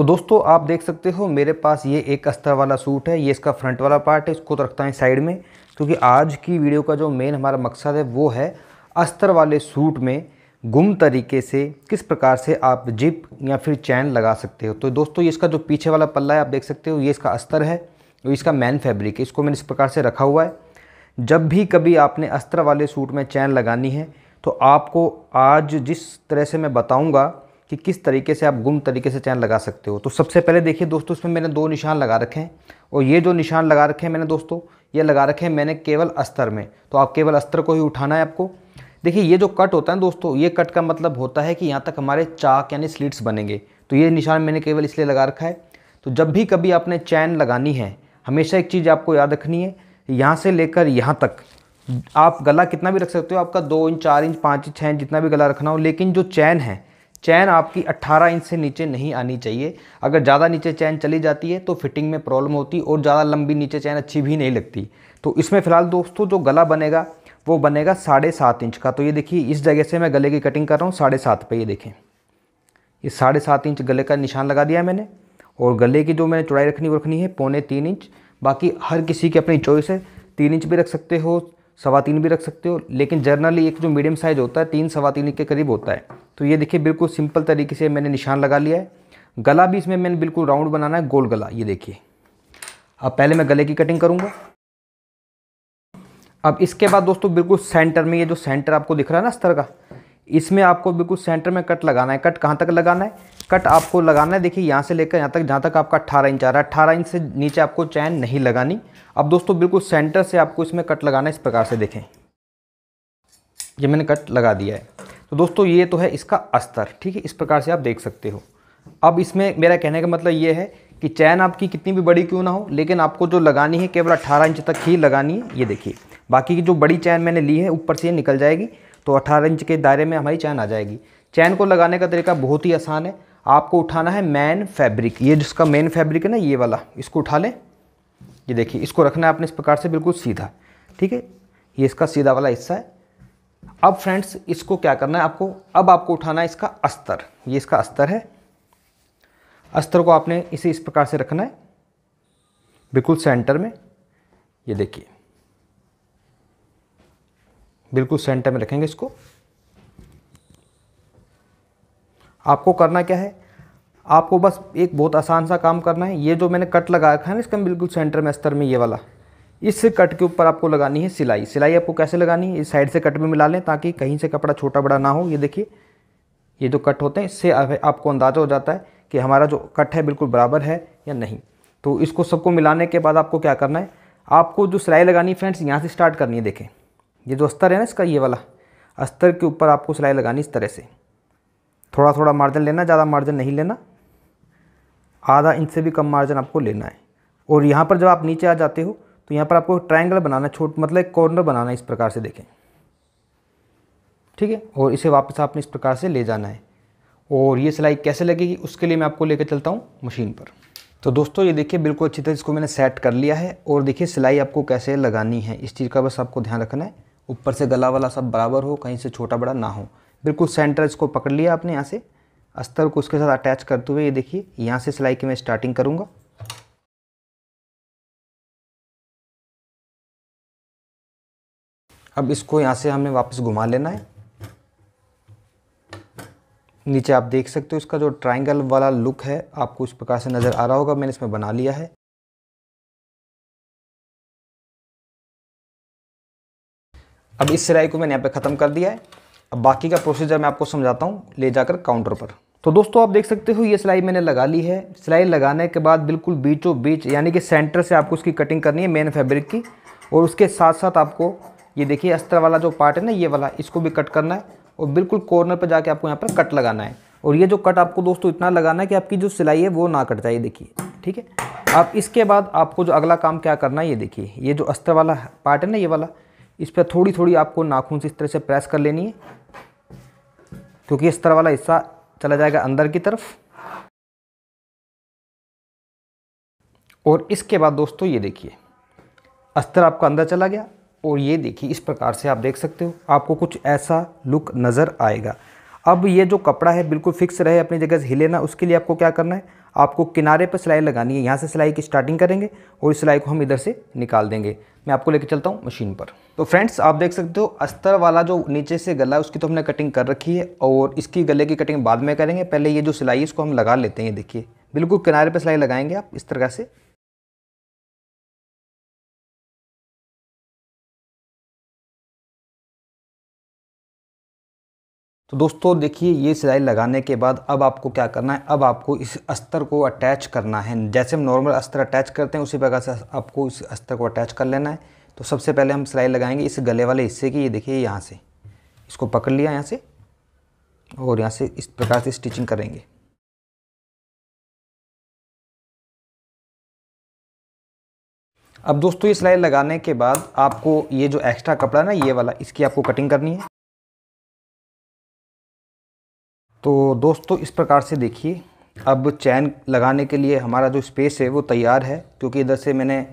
तो दोस्तों आप देख सकते हो मेरे पास ये एक अस्तर वाला सूट है ये इसका फ्रंट वाला पार्ट है इसको तो रखता है साइड में क्योंकि आज की वीडियो का जो मेन हमारा मकसद है वो है अस्तर वाले सूट में गुम तरीके से किस प्रकार से आप जिप या फिर चैन लगा सकते हो तो दोस्तों ये इसका जो पीछे वाला पल्ला है आप देख सकते हो ये इसका अस्तर है और इसका मैन फैब्रिक है इसको मैंने इस प्रकार से रखा हुआ है जब भी कभी आपने अस्तर वाले सूट में चैन लगानी है तो आपको आज जिस तरह से मैं बताऊँगा कि किस तरीके से आप गुम तरीके से चैन लगा सकते हो तो सबसे पहले देखिए दोस्तों इसमें मैंने दो निशान लगा रखे हैं और ये जो निशान लगा रखे हैं मैंने दोस्तों ये लगा रखे हैं मैंने केवल अस्तर में तो आप केवल अस्तर को ही उठाना है आपको देखिए ये जो कट होता है दोस्तों ये कट का मतलब होता है कि यहाँ तक हमारे चाक यानी स्लिट्स बनेंगे तो ये निशान मैंने केवल इसलिए लगा रखा है तो जब भी कभी आपने चैन लगानी है हमेशा एक चीज़ आपको याद रखनी है यहाँ से लेकर यहाँ तक आप गला कितना भी रख सकते हो आपका दो इंच चार इंच पाँच इंच छः इंच जितना भी गला रखना हो लेकिन जो चैन है चैन आपकी 18 इंच से नीचे नहीं आनी चाहिए अगर ज़्यादा नीचे चैन चली जाती है तो फिटिंग में प्रॉब्लम होती और ज़्यादा लंबी नीचे चैन अच्छी भी नहीं लगती तो इसमें फ़िलहाल दोस्तों जो गला बनेगा वो बनेगा साढ़े सात इंच का तो ये देखिए इस जगह से मैं गले की कटिंग कर रहा हूँ साढ़े सात पर ये देखें ये साढ़े सात इंच गले का निशान लगा दिया मैंने और गले की जो मैंने चौड़ाई रखनी वो रखनी है पौने तीन इंच बाकी हर किसी की अपनी चॉइस है तीन इंच भी रख सकते हो सवा तीन भी रख सकते हो लेकिन जर्नली एक जो मीडियम साइज होता है तीन सवा तीन के करीब होता है तो ये देखिए बिल्कुल सिंपल तरीके से मैंने निशान लगा लिया है गला भी इसमें मैंने बिल्कुल राउंड बनाना है गोल गला ये देखिए अब पहले मैं गले की कटिंग करूँगा अब इसके बाद दोस्तों बिल्कुल सेंटर में ये जो सेंटर आपको दिख रहा है ना स्तर का इसमें आपको बिल्कुल सेंटर में कट लगाना है कट कहाँ तक लगाना है कट आपको लगाना है देखिए यहाँ से लेकर यहाँ तक जहाँ तक आपका अट्ठारह इंच आ रहा है अट्ठारह इंच से नीचे आपको चैन नहीं लगानी अब दोस्तों बिल्कुल सेंटर से आपको इसमें कट लगाना इस प्रकार से देखें ये मैंने कट लगा दिया है तो दोस्तों ये तो है इसका अस्तर ठीक है इस प्रकार से आप देख सकते हो अब इसमें मेरा कहने का मतलब ये है कि चैन आपकी कितनी भी बड़ी क्यों ना हो लेकिन आपको जो लगानी है केवल 18 इंच तक ही लगानी है ये देखिए बाकी की जो बड़ी चैन मैंने ली है ऊपर से ये निकल जाएगी तो 18 इंच के दायरे में हमारी चैन आ जाएगी चैन को लगाने का तरीका बहुत ही आसान है आपको उठाना है मैन फैब्रिक ये जिसका मेन फैब्रिक है ना ये वाला इसको उठा लें ये देखिए इसको रखना है आपने इस प्रकार से बिल्कुल सीधा ठीक है ये इसका सीधा वाला हिस्सा है अब फ्रेंड्स इसको क्या करना है आपको अब आपको उठाना है इसका अस्तर ये इसका अस्तर है अस्तर को आपने इसे इस प्रकार से रखना है बिल्कुल सेंटर में ये देखिए बिल्कुल सेंटर में रखेंगे इसको आपको करना क्या है आपको बस एक बहुत आसान सा काम करना है ये जो मैंने कट लगा रखा है ना इसका बिल्कुल सेंटर में स्तर में ये वाला इस कट के ऊपर आपको लगानी है सिलाई सिलाई आपको कैसे लगानी है इस साइड से कट में मिला लें ताकि कहीं से कपड़ा छोटा बड़ा ना हो ये देखिए ये जो कट होते हैं इससे आपको अंदाज़ा हो जाता है कि हमारा जो कट है बिल्कुल बराबर है या नहीं तो इसको सबको मिलाने के बाद आपको क्या करना है आपको जो सिलाई लगानी फ्रेंड्स यहाँ से स्टार्ट करनी है देखें ये जो अस्तर है ना इसका ये वाला अस्तर के ऊपर आपको सिलाई लगानी इस तरह से थोड़ा थोड़ा मार्जिन लेना ज़्यादा मार्जिन नहीं लेना आधा इंच से भी कम मार्जिन आपको लेना है और यहाँ पर जब आप नीचे आ जाते हो तो यहाँ पर आपको ट्राइंगल बनाना छोट मतलब एक कॉर्नर बनाना इस प्रकार से देखें ठीक है और इसे वापस आपने इस प्रकार से ले जाना है और ये सिलाई कैसे लगेगी उसके लिए मैं आपको लेकर चलता हूँ मशीन पर तो दोस्तों ये देखिए बिल्कुल अच्छी तरह इसको मैंने सेट कर लिया है और देखिए सिलाई आपको कैसे लगानी है इस चीज़ का बस आपको ध्यान रखना है ऊपर से गला वाला सब बराबर हो कहीं से छोटा बड़ा ना हो बिल्कुल सेंटर इसको पकड़ लिया आपने यहाँ से अस्तर को उसके साथ अटैच करते हुए ये देखिए यहाँ से सिलाई की मैं स्टार्टिंग करूँगा अब इसको यहाँ से हमें वापस घुमा लेना है नीचे आप देख सकते हो इसका जो ट्रायंगल वाला लुक है आपको इस प्रकार से नज़र आ रहा होगा मैंने इसमें बना लिया है अब इस सिलाई को मैंने यहाँ पे ख़त्म कर दिया है अब बाकी का प्रोसीजर मैं आपको समझाता हूँ ले जाकर काउंटर पर तो दोस्तों आप देख सकते हो ये सिलाई मैंने लगा ली है सिलाई लगाने के बाद बिल्कुल बीचों बीच यानी कि सेंटर से आपको उसकी कटिंग करनी है मेन फैब्रिक की और उसके साथ साथ आपको ये देखिए अस्तर वाला जो पार्ट है ना ये वाला इसको भी कट करना है और बिल्कुल कॉर्नर पर जाके आपको यहाँ पर कट लगाना है और ये जो कट आपको दोस्तों इतना लगाना है कि आपकी जो सिलाई है वो ना कट जाए देखिए ठीक है अब इसके बाद आपको जो अगला काम क्या करना है ये देखिए ये जो अस्तर वाला पार्ट है ना ये वाला इस पर थोड़ी थोड़ी आपको नाखून से इस तरह से प्रेस कर लेनी है क्योंकि इस तरह वाला हिस्सा चला जाएगा अंदर की तरफ और इसके बाद दोस्तों ये देखिए अस्तर आपका अंदर चला गया और ये देखिए इस प्रकार से आप देख सकते हो आपको कुछ ऐसा लुक नज़र आएगा अब ये जो कपड़ा है बिल्कुल फिक्स रहे अपनी जगह से हिले ना उसके लिए आपको क्या करना है आपको किनारे पर सिलाई लगानी है यहाँ से सिलाई की स्टार्टिंग करेंगे और इस सिलाई को हम इधर से निकाल देंगे मैं आपको लेकर चलता हूँ मशीन पर तो फ्रेंड्स आप देख सकते हो अस्तर वाला जो नीचे से गला है उसकी तो हमने कटिंग कर रखी है और इसकी गले की कटिंग बाद में करेंगे पहले ये जो सिलाई है इसको हम लगा लेते हैं देखिए बिल्कुल किनारे पर सिलाई लगाएंगे आप इस तरह से तो दोस्तों देखिए ये सिलाई लगाने के बाद अब आपको क्या करना है अब आपको इस अस्तर को अटैच करना है जैसे हम नॉर्मल अस्तर अटैच करते हैं उसी प्रकार से आपको इस अस्तर को अटैच कर लेना है तो सबसे पहले हम सिलाई लगाएंगे इस गले वाले हिस्से की ये देखिए यहाँ से इसको पकड़ लिया यहाँ से और यहाँ से इस प्रकार से स्टिचिंग करेंगे अब दोस्तों ये सिलाई लगाने के बाद आपको ये जो एक्स्ट्रा कपड़ा ना ये वाला इसकी आपको कटिंग करनी है तो दोस्तों इस प्रकार से देखिए अब चैन लगाने के लिए हमारा जो स्पेस है वो तैयार है क्योंकि इधर से मैंने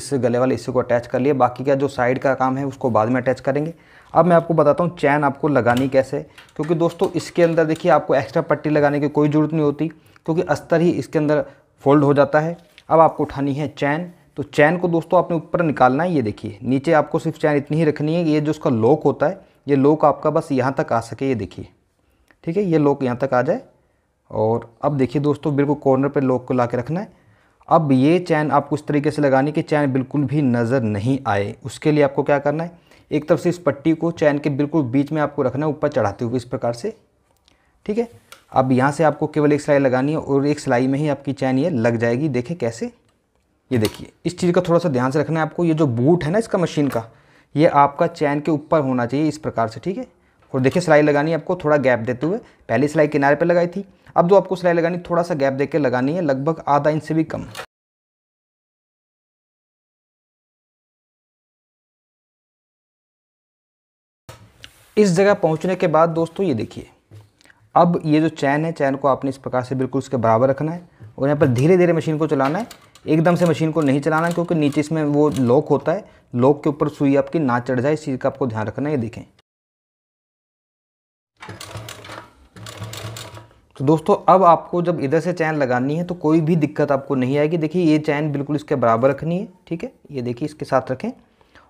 इस गले वाले हिस्से को अटैच कर लिया बाकी का जो साइड का काम है उसको बाद में अटैच करेंगे अब मैं आपको बताता हूँ चैन आपको लगानी कैसे क्योंकि दोस्तों इसके अंदर देखिए आपको एक्स्ट्रा पट्टी लगाने की कोई ज़रूरत नहीं होती क्योंकि अस्तर ही इसके अंदर फोल्ड हो जाता है अब आपको उठानी है चैन तो चैन को दोस्तों आपने ऊपर निकालना है ये देखिए नीचे आपको सिर्फ चैन इतनी ही रखनी है ये जो उसका लॉक होता है ये लॉक आपका बस यहाँ तक आ सके ये देखिए ठीक है ये लॉक यहाँ तक आ जाए और अब देखिए दोस्तों बिल्कुल कॉर्नर पर लॉक को ला के रखना है अब ये चैन आपको इस तरीके से लगानी कि चैन बिल्कुल भी नज़र नहीं आए उसके लिए आपको क्या करना है एक तरफ से इस पट्टी को चैन के बिल्कुल बीच में आपको रखना है ऊपर चढ़ाते हुए इस प्रकार से ठीक है अब यहाँ से आपको केवल एक सिलाई लगानी है और एक सिलाई में ही आपकी चैन ये लग जाएगी देखें कैसे ये देखिए इस चीज़ का थोड़ा सा ध्यान से रखना है आपको ये जो बूट है ना इसका मशीन का ये आपका चैन के ऊपर होना चाहिए इस प्रकार से ठीक है और देखिए सिलाई लगानी है आपको थोड़ा गैप देते हुए पहली सिलाई किनारे पर लगाई थी अब जो तो आपको सिलाई लगानी थोड़ा सा गैप देकर लगानी है लगभग आधा इंच से भी कम इस जगह पहुंचने के बाद दोस्तों ये देखिए अब ये जो चैन है चैन को आपने इस प्रकार से बिल्कुल उसके बराबर रखना है और यहाँ पर धीरे धीरे मशीन को चलाना है एकदम से मशीन को नहीं चलाना है क्योंकि नीचे इसमें वो लॉक होता है लॉक के ऊपर सुई आपकी ना चढ़ जाए इस चीज़ का आपको ध्यान रखना है ये देखें तो दोस्तों अब आपको जब इधर से चैन लगानी है तो कोई भी दिक्कत आपको नहीं आएगी देखिए ये चैन बिल्कुल इसके बराबर रखनी है ठीक है ये देखिए इसके साथ रखें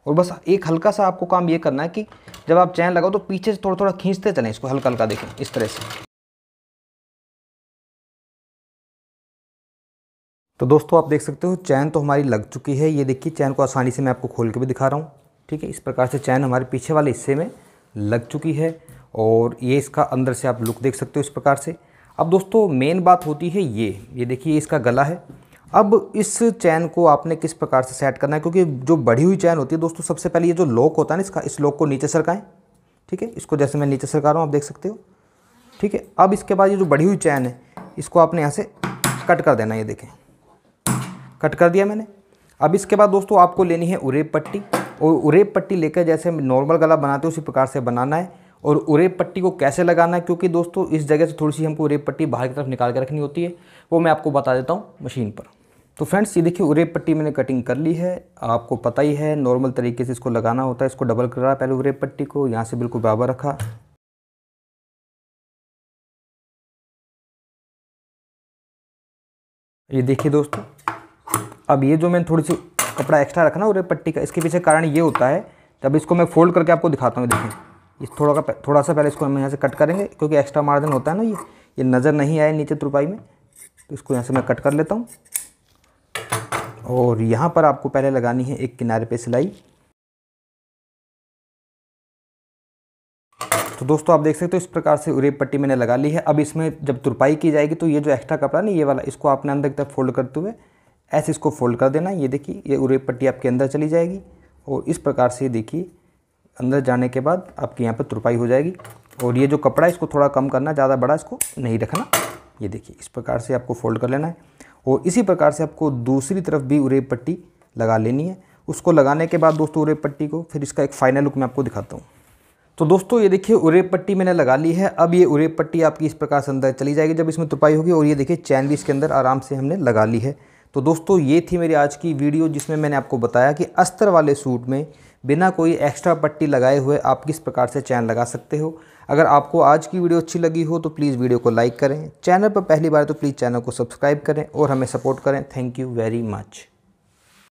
और बस एक हल्का सा आपको काम ये करना है कि जब आप चैन लगाओ तो पीछे से थोड़ा थोड़ा खींचते चलें इसको हल्का हल्का देखें इस तरह से तो दोस्तों आप देख सकते हो चैन तो हमारी लग चुकी है ये देखिए चैन को आसानी से मैं आपको खोल के भी दिखा रहा हूँ ठीक है इस प्रकार से चैन हमारे पीछे वाले हिस्से में लग चुकी है और ये इसका अंदर से आप लुक देख सकते हो इस प्रकार से अब दोस्तों मेन बात होती है ये ये देखिए इसका गला है अब इस चैन को आपने किस प्रकार से सेट करना है क्योंकि जो बढ़ी हुई चैन होती है दोस्तों सबसे पहले ये जो लॉक होता है ना इसका इस लॉक को नीचे सरकाएं ठीक है इसको जैसे मैं नीचे सरका रहा हूँ आप देख सकते हो ठीक है अब इसके बाद ये जो बढ़ी हुई चैन है इसको आपने यहाँ से कट कर देना ये देखें कट कर दिया मैंने अब इसके बाद दोस्तों आपको लेनी है उरेब पट्टी और उरेब पट्टी लेकर जैसे नॉर्मल गला बनाते हो उसी प्रकार से बनाना है और उरेब पट्टी को कैसे लगाना है क्योंकि दोस्तों इस जगह से थोड़ी सी हमको उरेब पट्टी बाहर की तरफ निकाल के रखनी होती है वो मैं आपको बता देता हूँ मशीन पर तो फ्रेंड्स ये देखिए उरेब पट्टी मैंने कटिंग कर ली है आपको पता ही है नॉर्मल तरीके से इसको लगाना होता है इसको डबल करा पहले उरेब पट्टी को यहाँ से बिल्कुल बराबर रखा ये देखिए दोस्तों अब ये जो मैंने थोड़ी सी कपड़ा एक्स्ट्रा रखा ना उरेब पट्टी का इसके पीछे कारण ये होता है तब इसको मैं फोल्ड करके आपको दिखाता हूँ देखें ये थोड़ा का थोड़ा सा पहले इसको हम यहाँ से कट करेंगे क्योंकि एक्स्ट्रा मार्जिन होता है ना ये ये नज़र नहीं आए नीचे तुरपाई में तो इसको यहाँ से मैं कट कर लेता हूँ और यहाँ पर आपको पहले लगानी है एक किनारे पे सिलाई तो दोस्तों आप देख सकते हो इस प्रकार से उरेब पट्टी मैंने लगा ली है अब इसमें जब तुरपाई की जाएगी तो ये जो एक्स्ट्रा कपड़ा ना ये वाला इसको आपने अंदर की तरफ फोल्ड करते हुए ऐसे इसको फोल्ड कर देना ये देखिए ये उरेब पट्टी आपके अंदर चली जाएगी और इस प्रकार से देखिए अंदर जाने के बाद आपकी यहाँ पर तुरपाई हो जाएगी और ये जो कपड़ा है इसको थोड़ा कम करना ज़्यादा बड़ा इसको नहीं रखना ये देखिए इस प्रकार से आपको फोल्ड कर लेना है और इसी प्रकार से आपको दूसरी तरफ भी उरेब पट्टी लगा लेनी है उसको लगाने के बाद दोस्तों उरेब पट्टी को फिर इसका एक फाइनल लुक मैं आपको दिखाता हूँ तो दोस्तों ये देखिए उरेब पट्टी मैंने लगा ली है अब ये उरेब पट्टी आपकी इस प्रकार से अंदर चली जाएगी जब इसमें तुरपाई होगी और ये देखिए चैन भी इसके अंदर आराम से हमने लगा ली है तो दोस्तों ये थी मेरी आज की वीडियो जिसमें मैंने आपको बताया कि अस्तर वाले सूट में बिना कोई एक्स्ट्रा पट्टी लगाए हुए आप किस प्रकार से चैन लगा सकते हो अगर आपको आज की वीडियो अच्छी लगी हो तो प्लीज़ वीडियो को लाइक करें चैनल पर पहली बार तो प्लीज़ चैनल को सब्सक्राइब करें और हमें सपोर्ट करें थैंक यू वेरी मच